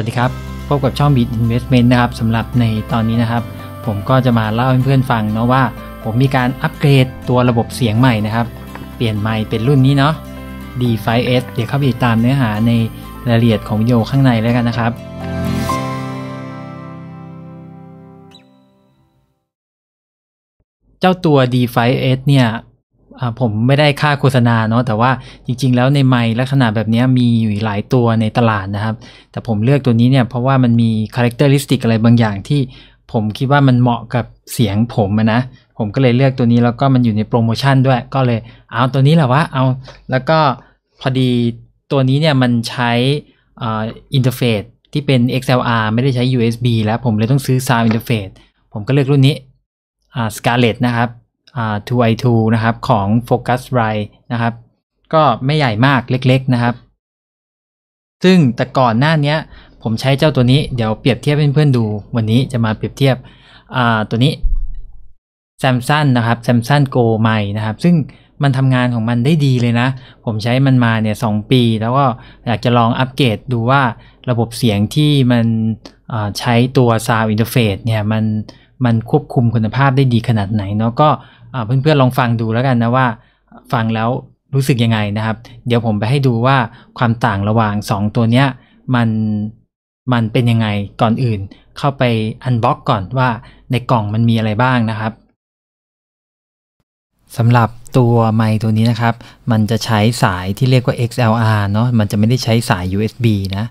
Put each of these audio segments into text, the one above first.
วัสดีครับ พบกับช่อง Bit Investment นะครับสำหรับในตอนนี้นะครับ ผมก็จะมาเล่าให้เพื่อนฟังเนาะว่าผมมีการอัปเกรดตัวระบบเสียงใหม่นะครับ เปลี่ยนไมค์เป็นรุ่นนี้เนาะ D5S เดี๋ยวเข้าไปติดตามเนื้อหาในรายละเอียดของวิดีโอข้างในแล้วกันนะครับ เจ้าตัว D5S เนี่ยผมไม่ได้ค่าโฆษณาเนาะแต่ว่าจริง ๆ แล้วในไม้ลักษณะแบบนี้มีอยู่หลายตัวในตลาดนะครับ แต่ผมเลือกตัวนี้เนี่ย เพราะว่ามันมีคาแรคเตอร์ลิสติกอะไรบางอย่างที่ ผมคิดว่ามันเหมาะกับเสียงผมนะ ผมก็เลยเลือกตัวนี้แล้วก็มันอยู่ในโปรโมชั่นด้วย ก็เลยเอาตัวนี้แหละวะเอาแล้วก็พอดีตัวนี้เนี่ยมันใช้อินเทอร์เฟซที่เป็น XLR ไม่ได้ใช้ USB แล้วผมเลยต้องซื้อซาวอินเทอร์เฟซผมก็เลือกรุ่นนี้อ่า Scarlett นะครับ 2i2 นะครับของ Focusrite นะครับก็ไม่ใหญ่มากเล็ก ๆนะครับ ซึ่งแต่ก่อนหน้านี้ผมใช้เจ้าตัวนี้เดี๋ยวเปรียบเทียบเพื่อนๆดู วันนี้จะมาเปรียบเทียบ ตัวนี้ Samsung นะครับ Samsung Go ใหม่นะครับ ซึ่งมันทำงานของมันได้ดีเลยนะ ผมใช้มันมาเนี่ยสปีแล้วก็ อยากจะลองอัปเกรดดูว่าระบบเสียงที่มันใช้ตัว Sound Interface เนี่ยมันมันควบคุมคุณภาพได้ดีขนาดไหนเนาะก็เพื่อนๆลองฟังดูแล้วกันนะว่า ฟังแล้วรู้สึกยังไงนะครับ เดี๋ยวผมไปให้ดูว่าความต่างระหว่าง2ตัวเนี้ย มันมันเป็นยังไงก่อนอื่น เข้าไปอันบ็อกก่อนว่าในกล่องมันมีอะไรบ้างนะครับสำหรับตัวไมค์ตัวนี้นะครับ มันจะใช้สายที่เรียกว่า XLR เนาะมันจะไม่ได้ใช้สาย USB นะ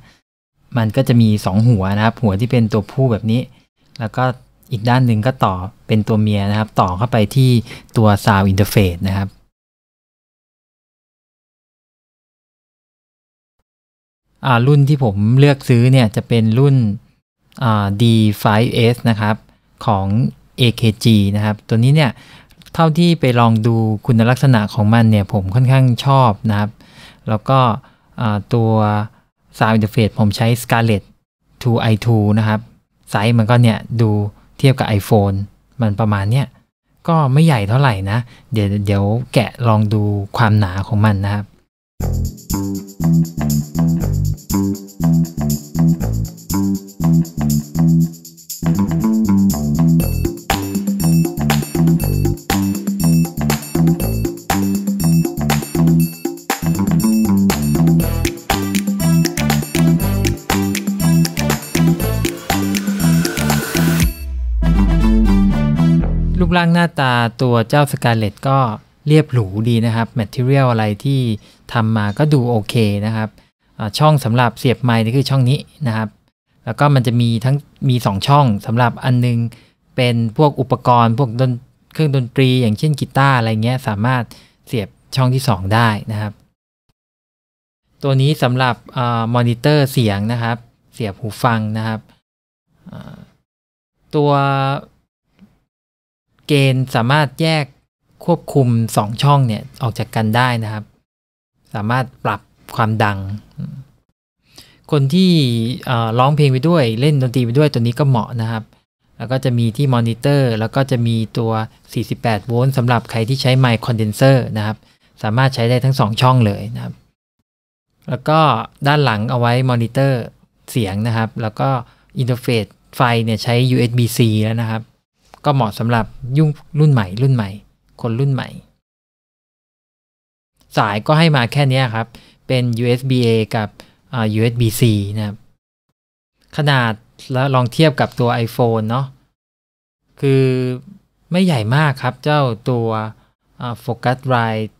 มันก็จะมี2หัวนะครับ หัวที่เป็นตัวผู้แบบนี้ แล้วก็อีกด้านหนึ่งก็ต่อเป็นตัวเมียนะครับ ต่อเข้าไปที่ตัวซาวอินเทอร์เฟสนะครับ รุ่นที่ผมเลือกซื้อเนี่ย จะเป็นรุ่น D5S นะครับ ของ AKG นะครับ ตัวนี้เนี่ย เท่าที่ไปลองดูคุณลักษณะของมันเนี่ยผมค่อนข้างชอบนะครับ แล้วก็ตัวซาวอินเทอร์เฟสผมใช้ Scarlett 2i2 นะครับ ไซส์มันก็เนี่ยดูเทียบกับ iPhone มันประมาณเนี้ยก็ไม่ใหญ่เท่าไหร่นะ เดี๋ยวเดี๋ยวแกะลองดูความหนาของมันนะครับร่างหน้าตาตัวเจ้าสกาเลตก็เรียบหรูดีนะครับแมทเทอเรียลอะไรที่ทำมาก็ดูโอเคนะครับช่องสำหรับเสียบไม้นี่คือช่องนี้นะครับ แล้วก็มันจะมีทั้งมี2ช่องสำหรับอันนึง เป็นพวกอุปกรณ์พวกดนเครื่องดนตรีอย่างเช่นกีตาร์อะไรเงี้ยสามารถเสียบช่องที่2ได้นะครับตัวนี้สำหรับมอนิเตอร์เสียงนะครับ เสียบหูฟังนะครับตัวเกณฑ์สามารถแยกควบคุม 2 ช่องเนี่ยออกจากกันได้นะครับ สามารถปรับความดัง คนที่ร้องเพลงไปด้วยเล่นดนตรีไปด้วยตัวนี้ก็เหมาะนะครับแล้วก็จะมีที่มอนิเตอร์แล้วก็จะมีตัว 48 โวลต์สำหรับใครที่ใช้ไมค์คอนเดนเซอร์นะครับ สามารถใช้ได้ทั้ง2ช่องเลยนะครับ แล้วก็ด้านหลังเอาไว้มอนิเตอร์เสียงนะครับ แล้วก็ อินเทอร์เฟซไฟเนี่ยใช้ USB-C แล้วนะครับก็เหมาะสำหรับยุ่งรุ่นใหม่รุ่นใหม่ คนรุ่นใหม่ สายก็ให้มาแค่นี้ครับ เป็น USB A กับ USB C นะครับ ขนาดแล้วลองเทียบกับตัว iPhone เนาะคือไม่ใหญ่มากครับเจ้าตัว Focusrite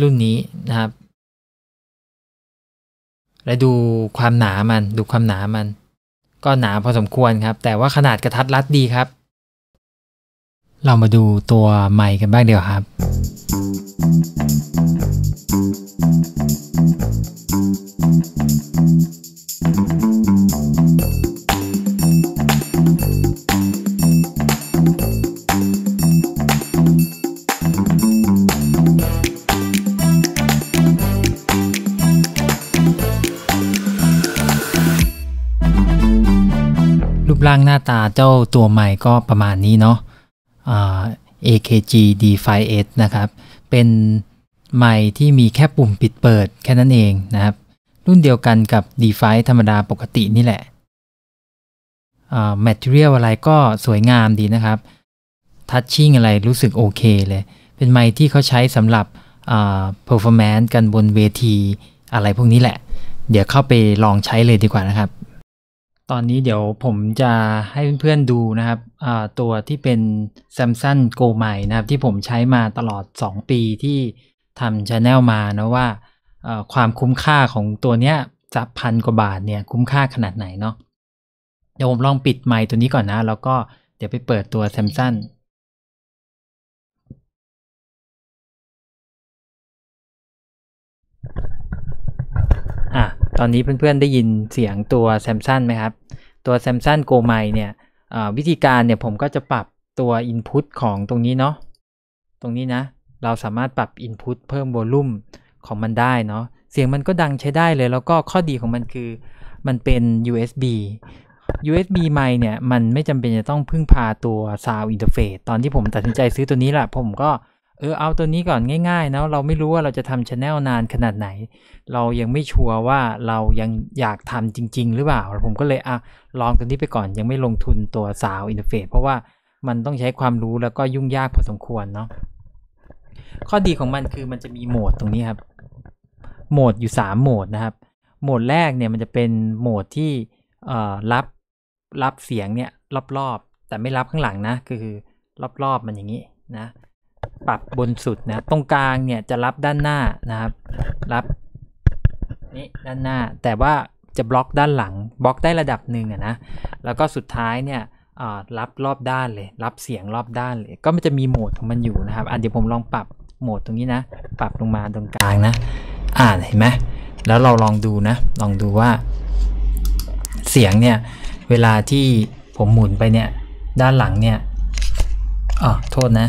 รุ่นนี้นะครับ และดูความหนามันดูความหนามันก็หนาพอสมควรครับ แต่ว่าขนาดกระทัดรัดดีครับ เรามาดูตัวไมค์กันบ้างเดียวครับร่างหน้าตาเจ้าตัวใหม่ก็ประมาณนี้เนาะ AKG D5S นะครับ เป็นไม่ที่มีแค่ปุ่มปิดเปิดแค่นั้นเองนะครับ รุ่นเดียวกันกับ D5 ธรรมดาปกตินี่แหละ Material อะไรก็สวยงามดีนะครับทัชชิ่งอะไรรู้สึกโอเคเลย เป็นไม้ที่เขาใช้สำหรับ performance กันบนเวที อะไรพวกนี้แหละ เดี๋ยวเข้าไปลองใช้เลยดีกว่านะครับตอนนี้เดี๋ยวผมจะให้เพื่อนๆดูนะครับตัวที่เป็น Samsung Go ใหม่นะครับ ที่ผมใช้มาตลอด 2 ปีที่ทำชาแนลมานะว่า ความคุ้มค่าของตัวเนี้ยจะพันกว่าบาทเนี่ย คุ้มค่าขนาดไหนเนาะเดี๋ยวผมลองปิดไมค์ตัวนี้ก่อนนะ แล้วก็เดี๋ยวไปเปิดตัว Samsung ตอนนี้เพื่อนๆได้ยินเสียงตัวแซมซันไหมครับ ตัวแซมซันโกไมเนี่ยวิธีการเนี่ยผมก็จะปรับตัว Input ของตรงนี้เนาะตรงนี้นะ เราสามารถปรับ Input เพิ่มโวลูมของมันได้เนาะเสียงมันก็ดังใช้ได้เลยแล้วก็ข้อดีของมันคือมันเป็น USB USB ไมเนี่ย มันไม่จำเป็นจะต้องพึ่งพาตัว Sound Interface ตอนที่ผมตัดสินใจซื้อตัวนี้แหละผมก็เออเอาตัวนี้ก่อนง่ายๆนะเราไม่รู้ว่าเราจะทำชาแนลนานขนาดไหน เรายังไม่ชัวร์ว่าเรายังอยากทำจริงๆ หรือเปล่า ผมก็เลย อ่ะลองตัวนี้ไปก่อนยังไม่ลงทุนตัวสาวอินเทอร์เฟซเพราะว่ามันต้องใช้ความรู้แล้วก็ยุ่งยากพอสมควรเนาะข้อดีของมันคือมันจะมีโหมดตรงนี้ครับ โหมดอยู่ 3โหมดนะครับโหมดแรกเนี่ยมันจะเป็นโหมดที่รับรับเสียงเนี่ย รอบๆแต่ไม่รับข้างหลังนะคือรอบๆมันอย่างนี้นะปรับบนสุดนะตรงกลางเนี่ยจะรับด้านหน้านะครับ รับนี่ด้านหน้า แต่ว่าจะบล็อกด้านหลังบล็อกได้ระดับหนึ่งนะแล้วก็สุดท้ายเนี่ยรับรอบด้านเลย รับเสียงรอบด้านเลยก็มันจะมีโหมดของมันอยู่นะครับอ่ะเดี๋ยวผมลองปรับโหมดตรงนี้นะ ปรับลงมาตรงกลางนะ อ่าเห็นไหมแล้วเราลองดูนะ ลองดูว่า เสียงเนี่ยเวลาที่ผมหมุนไปเนี่ยด้านหลังเนี่ยอ๋อโทษนะ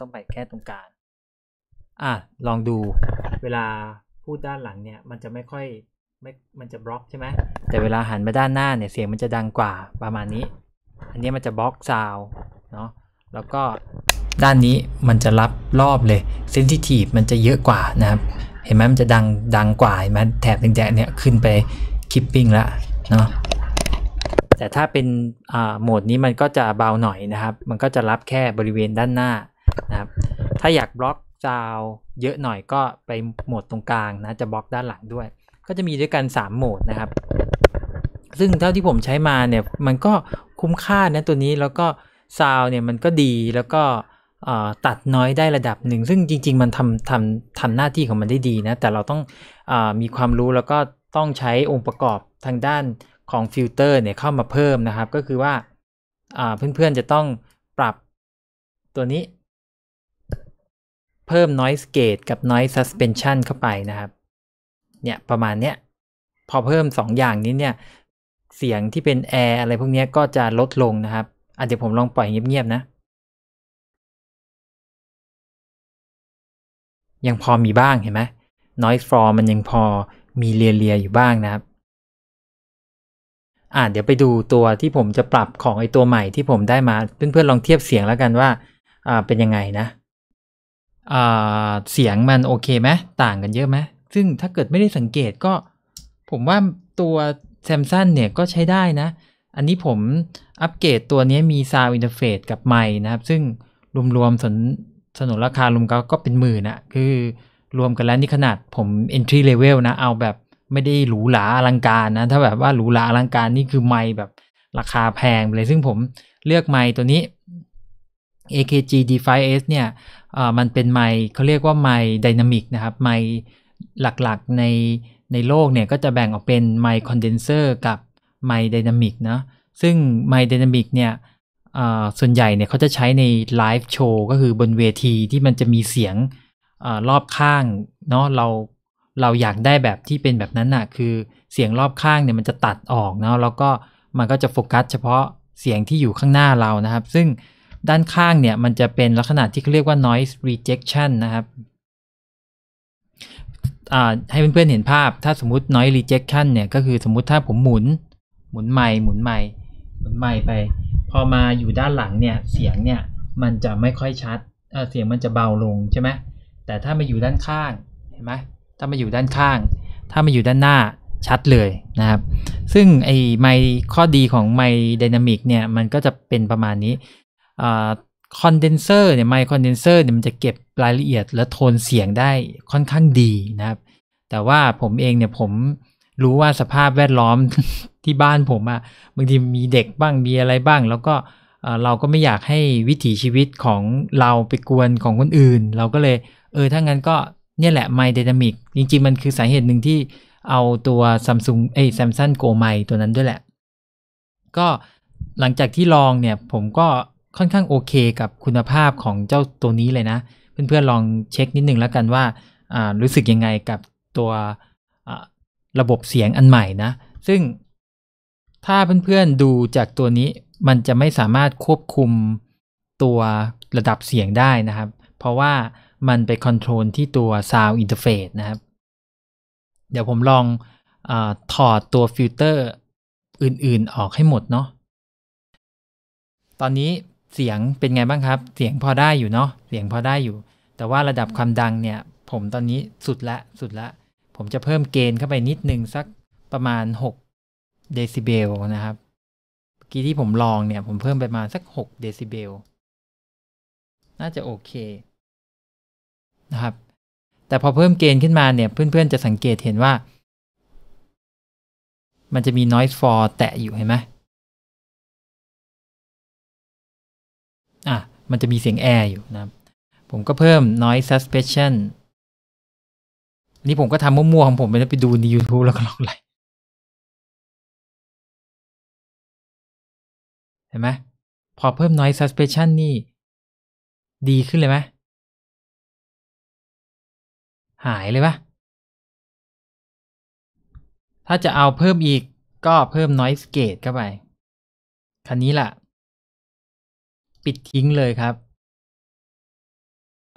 ต้องไปแค่ตรงกลางอ่ะ ลองดู เวลาพูดด้านหลังเนี่ย มันจะไม่ค่อยไม่ มันจะบล็อกใช่ไหม แต่เวลาหันมาด้านหน้าเนี่ย เสียงมันจะดังกว่า ประมาณนี้ อันนี้มันจะบล็อกซาวเนาะแล้วก็ด้านนี้มันจะรับรอบเลยเซนซิทีฟมันจะเยอะกว่านะครับ เห็นไหมมันจะดังดังกว่าเห็นไหมแถบแดงๆเนี่ยขึ้นไปคิปปิ้งละ เนาะแต่ถ้าเป็นโหมดนี้มันก็จะเบาหน่อยนะครับ มันก็จะรับแค่บริเวณด้านหน้านะครับถ้าอยากบล็อกซาวเยอะหน่อยก็ไปโหมดตรงกลางนะ จะบล็อกด้านหลังด้วย ก็จะมีด้วยกัน 3โหมดนะครับ ซึ่งเท่าที่ผมใช้มาเนี่ยมันก็คุ้มค่านะตัวนี้แล้วก็ซาวเนี่ยมันก็ดีแล้วก็ตัดน้อยได้ระดับหนึ่ง ซึ่งจริง ๆ มันทำทำทำหน้าที่ของมันได้ดีนะ แต่เราต้องอมีความรู้แล้วก็ต้องใช้องค์ประกอบทางด้านของฟิลเตอร์ เนี่ยเข้ามาเพิ่มนะครับ ก็คือว่าเพื่อนๆจะต้องปรับตัวนี้เพิ่ม noise gate กับ noise suspension เข้าไปนะครับ เนี่ยประมาณเนี้ย พอเพิ่ม 2 อย่างนี้เนี่ย เสียงที่เป็นแอร์อะไรพวกนี้ก็จะลดลงนะครับอาจจะผมลองปล่อยเงียบๆนะ ยังพอมีบ้างเห็นไหม noise floor มันยังพอมีเลียๆ อยู่บ้างนะครับอ่าเดี๋ยวไปดูตัวที่ผมจะปรับของไอตัวใหม่ที่ผมได้มา เพื่อนๆ ลองเทียบเสียงแล้วกันว่าอ่าเป็นยังไงนะเสียงมันโอเคไหมต่างกันเยอะไหมซึ่งถ้าเกิดไม่ได้สังเกตก็ ผมว่าตัวแซมซันเนี่ยก็ใช้ได้นะ อันนี้ผมอัปเกรดตัวนี้มีซาวอินเทอร์เฟซกับไมค์นะครับ ซึ่งรวมๆสนสนุนราคารวมก็ก็เป็นหมื่นอะคือรวมกันแล้วนี่ขนาดผม entry level นะ เอาแบบไม่ได้หรูหราอลังการนะ ถ้าแบบว่าหรูหราอลังการนี่คือไมค์แบบราคาแพงเลยซึ่งผมเลือกไมค์ตัวนี้ AKG D5S เนี่ยมันเป็นไมค์เขาเรียกว่าไมค์ดินามิกนะครับไมค์หลักๆในในโลกเนี่ย ก็จะแบ่งออกเป็นไมค์คอนเดนเซอร์กับไมค์ดินามิกนะซึ่งไมค์ดินามิกเนี่ยส่วนใหญ่เนี่ยเขาจะใช้ในไลฟ์โชว์ก็คือบนเวทีที่มันจะมีเสียงอรอบข้างเนาะเราเราอยากได้แบบที่เป็นแบบนั้นนะ่ะคือเสียงรอบข้างเนี่ยมันจะตัดออกเนาะแล้วก็มันก็จะโฟกัสเฉพาะเสียงที่อยู่ข้างหน้าเรานะครับ ซึ่งด้านข้างเนี่ยมันจะเป็นลักษณะที่เขาเรียกว่า noise rejection นะครับให้เพื่อนๆเห็นภาพ ถ้าสมมติ noise rejection เนี่ยก็คือสมมติถ้าผมหมุน หมุนไม่หมุนไม่หมุนไม่ไป พอมาอยู่ด้านหลังเนี่ยเสียงเนี่ยมันจะไม่ค่อยชัดเเสียงมันจะเบาลงใช่ไหมแต่ถ้ามาอยู่ด้านข้าง เห็นไหมถ้ามาอยู่ด้านข้าง ถ้ามาอยู่ด้านหน้าชัดเลยนะครับ ซึ่งไอ้ไมค์ข้อดีของไมค์ดินามิกเนี่ยมันก็จะเป็นประมาณนี้คอนเดนเซอร์เนี่ยไมค์คอนเดนเซอร์เนี่ยมันจะเก็บรายละเอียดและโทนเสียงได้ค่อนข้างดีนะครับ แต่ว่าผมเองเนี่ยผมรู้ว่าสภาพแวดล้อมที่บ้านผมอะบางทีมีเด็กบ้างมีอะไรบ้างแล้วก็เราก็ไม่อยากให้วิถีชีวิตของเราไปกวนของคนอื่น เราก็เลยเออถ้างั้นก็ เนี่ยแหละไมค์เดนามิกจริงๆมันคือสาเหตุหนึ่งที่เอาตัวซัมซุงเอ้ยซมซันโกไมตัวนั้นด้วยแหละ ก็หลังจากที่ลองเนี่ยผมก็ค่อนข้างโอเคกับคุณภาพของเจ้าตัวนี้เลยนะ เพื่อนๆลองเช็คนิดนึงแล้วกันว่า รู้สึกยังไงกับตัวระบบเสียงอันใหม่นะ ซึ่งถ้าเพื่อนๆดูจากตัวนี้ มันจะไม่สามารถควบคุมตัวระดับเสียงได้นะครับ เพราะว่ามันไปคอนโทรลที่ตัว Sound Interface นะครับ เดี๋ยวผมลองอถอดตัวฟิลเตอร์อื่น ๆออกให้หมดเนาะตอนนี้เสียงเป็นไงบ้างครับ เสียงพอได้อยู่เนาะ เสียงพอได้อยู่ แต่ว่าระดับความดังเนี่ย ผมตอนนี้สุดละ สุดละ ผมจะเพิ่มเกณฑ์เข้าไปนิดนึงสักประมาณ6เดซิเบลนะครับ เมื่อกี้ที่ผมลองเนี่ย ผมเพิ่มไปมาสัก6เดซิเบล น่าจะโอเคนะครับ แต่พอเพิ่มเกณฑ์ขึ้นมาเนี่ย เพื่อนๆจะสังเกตเห็นว่า มันจะมี noise for แตะอยู่เห็นไหมอ่ะมันจะมีเสียงแอร์อยู่นะผมก็เพิ่ม noise suspension นี่ผมก็ทำมั่วๆของผมไปแล้วไปดูใน YouTube แล้วก็ลองไล่เห็นไหมพอเพิ่ม noise suspension นี่ดีขึ้นเลยไหมหายเลยปะถ้าจะเอาเพิ่มอีกก็เพิ่ม noise gate เข้าไปคันนี้แหละปิดทิ้งเลยครับ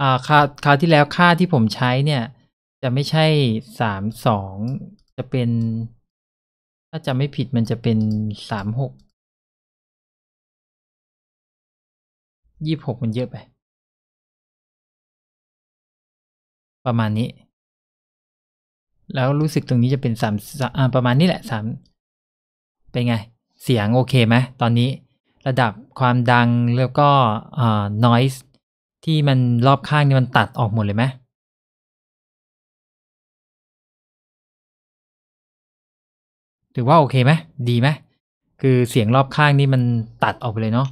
อ่าคราวคราวที่แล้วค่าที่ผมใช้เนี่ยจะไม่ใช่สามสองจะเป็น ถ้าจะไม่ผิดมันจะเป็นสามหกยี่หกมันเยอะไป ประมาณนี้ แล้วรู้สึกตรงนี้จะเป็นสามประมาณนี้แหละสามเป็นไง เสียงโอเคไหมตอนนี้ระดับความดังแล้วก็อ noise ที่มันรอบข้างนี่มันตัดออกหมดเลยไหมถือว่าโอเคไหม ดีไหมคือเสียงรอบข้างนี่มันตัดออกไปเลยเนาะ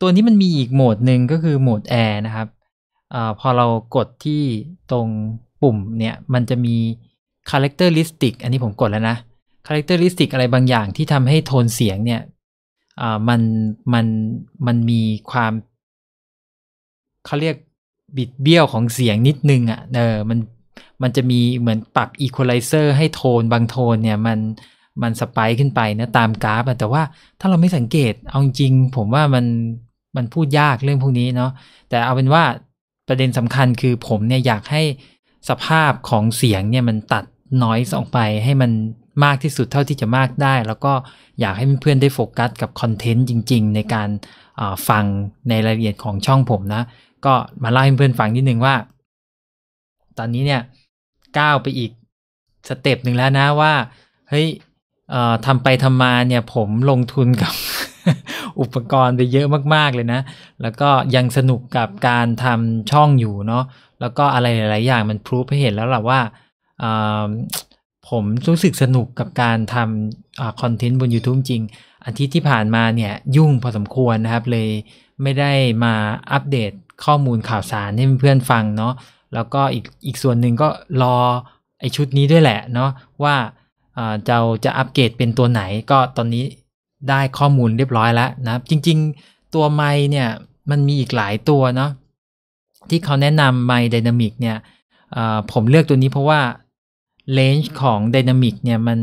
ตัวนี้มันมีอีกโหมดหนึ่งก็คือโหมดแอร์นะครับอพอเรากดที่ตรงปุ่มเนี่ยมันจะมี characteristic อันนี้ผมกดแล้วนะ characteristic อะไรบางอย่างที่ทำให้โทนเสียงเนี่ยมันมันมันมีความ เขาเรียกบิดเบี้ยวของเสียงนิดนึงอะ่ะเออมันมันจะมีเหมือนปรับอีควอไลเซอร์ให้โทนบางโทนเนี่ยมันมันสปายขึ้นไปนะ ตามกราฟแต่ว่าถ้าเราไม่สังเกตเอาจริงผมว่ามันมันพูดยากเรื่องพวกนี้เนาะแต่เอาเป็นว่าประเด็นสำคัญคือผมเนี่ยอยากให้สภาพของเสียงเนี่ยมันตัดน้อยออกไปให้มันมากที่สุดเท่าที่จะมากได้ แล้วก็อยากให้เพื่อนๆได้โฟกัสกับคอนเทนต์จริง ๆ ในการฟังในรายละเอียดของช่องผมนะ ก็มาเล่าให้เพื่อนฟังนิดนึงว่า ตอนนี้เนี่ยก้าวไปอีกสเต็ปหนึ่งแล้วนะว่าเฮ้ยทำไปทำมาเนี่ยผมลงทุนกับอุปกรณ์ไปเยอะมากๆเลยนะ แล้วก็ยังสนุกกับการทำช่องอยู่เนาะแล้วก็อะไรหลายๆอย่างมันพรูฟให้เห็นแล้วแหละว่าผมรู้สึกสนุกกับการทำคอนเทนต์บน YouTube จริงอาทิตย์ที่ผ่านมาเนี่ย ยุ่งพอสมควรนะครับเลยไม่ได้มาอัปเดตข้อมูลข่าวสารให้เพื่อนฟังเนาะแล้วก็อีกอีกส่วนหนึ่งก็รอ ไอชุดนี้ด้วยแหละเนาะว่าเราจะอัปเกรดเป็นตัวไหน ก็ตอนนี้ได้ข้อมูลเรียบร้อยแล้วนะครับจริงๆ ตัวไม้เนี่ยมันมีอีกหลายตัวเนาะที่เขาแนะนำไม้ไดนามิกเนี่ยผมเลือกตัวนี้เพราะว่าเลนจ์ของดินามิกเนี่ยมัน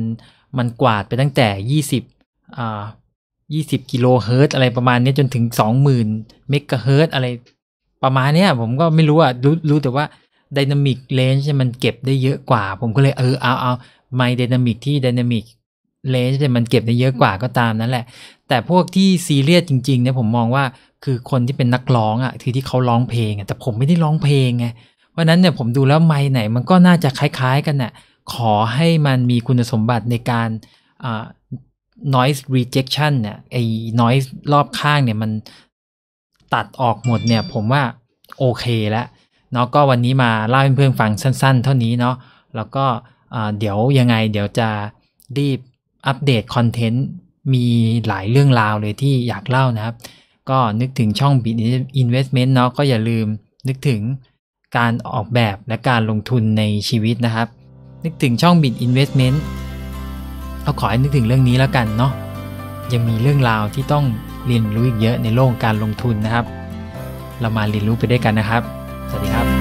มันกวาดไปตั้งแต่ 20อ่า20กิโลเฮิรตอะไร ประมาณนี้จนถึง 20,000เมกะเฮิรตอะไรประมาณเนี้ยผมก็ไม่รู้อ่ะรู้รู้แต่ว่าดินามิกเลนจ์มันเก็บได้เยอะกว่า ผมก็เลยเออ เอาเอาไมดินามิกที่ดินามิกเลนจ์มันเก็บได้เยอะกว่าก็ตามนั่นแหละ แต่พวกที่ซีเรียสจริงๆเนี่ยผมมองว่าคือคนที่เป็นนักร้องอ่ะคือที่เขาร้องเพลงอ่ะแต่ผมไม่ได้ร้องเพลงไงเพราะนั้นเนี่ยผมดูแล้วไมไหนมันก็น่าจะคล้ายๆ กันเนี่ยขอให้มันมีคุณสมบัติในการ noise rejection เนี่ย ไอ้ noise รอบข้างเนี่ยมันตัดออกหมดเนี่ย ผมว่าโอเคแล้วเนาะก็วันนี้มาเล่าให้เพื่อนฟังสั้นๆ เท่านี้เนาะแล้วก็เดี๋ยวยังไงเดี๋ยวจะรีบ อัปเดตคอนเทนต์ มีหลายเรื่องราวเลยที่อยากเล่านะครับ ก็นึกถึงช่องบิ i t Investment เนาะก็อย่าลืมนึกถึงการออกแบบ และการลงทุนในชีวิตนะครับนึกถึงช่องบิดอินเวสเมนต์เราขอให้นึกถึงเรื่องนี้แล้วกันเนาะ ยังมีเรื่องราวที่ต้องเรียนรู้อีกเยอะในโลกการลงทุนนะครับ เรามาเรียนรู้ไปด้วยกันนะครับ สวัสดีครับ